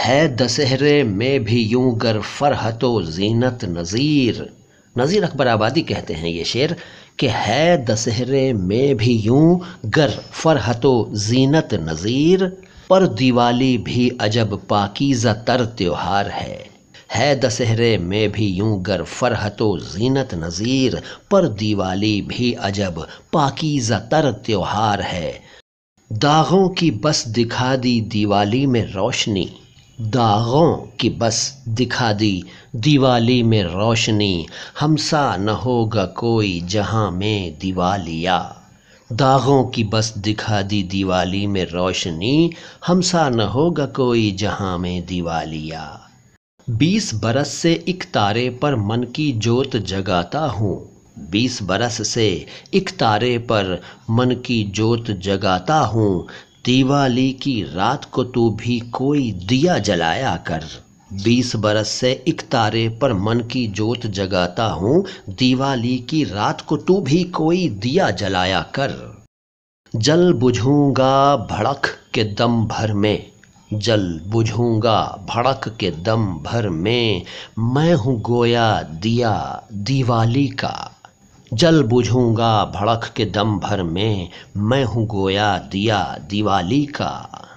है दशहरे में भी यूं गर फरहतो जीनत नज़ीर नज़ीर अकबर आबादी कहते हैं ये शेर कि है दशहरे में भी यूं गर फरहतो जीनत नज़ीर पर दिवाली भी अजब पाकिज़ा तर त्यौहार है है दशहरे में भी यूं गर फरहतो जीनत नज़ीर पर दिवाली भी अजब पाकिज़ा तर त्यौहार है दागों की बस दिखा दी दिवाली में रोशनी दागों की बस दिखा दी दिवाली में रोशनी हमसा न होगा कोई जहां में दिवालिया दागों की बस दिखा दी दिवाली में रोशनी हमसा न होगा कोई जहां में दिवालिया बीस बरस से एक तारे पर मन की जोत जगाता हूँ बीस बरस से एक तारे पर मन की जोत जगाता हूँ दिवाली की रात को तू भी कोई दिया जलाया कर बीस बरस से तारे पर मन की जोत जगाता हूँ दिवाली की रात को तू भी कोई दिया जलाया कर जल बुझूंगा भड़क के दम भर में जल बुझूंगा भड़क के दम भर में मैं हूँ गोया दिया दिवाली का जल बुझूंगा भड़क के दम भर में मैं हूँ गोया दिया दिवाली का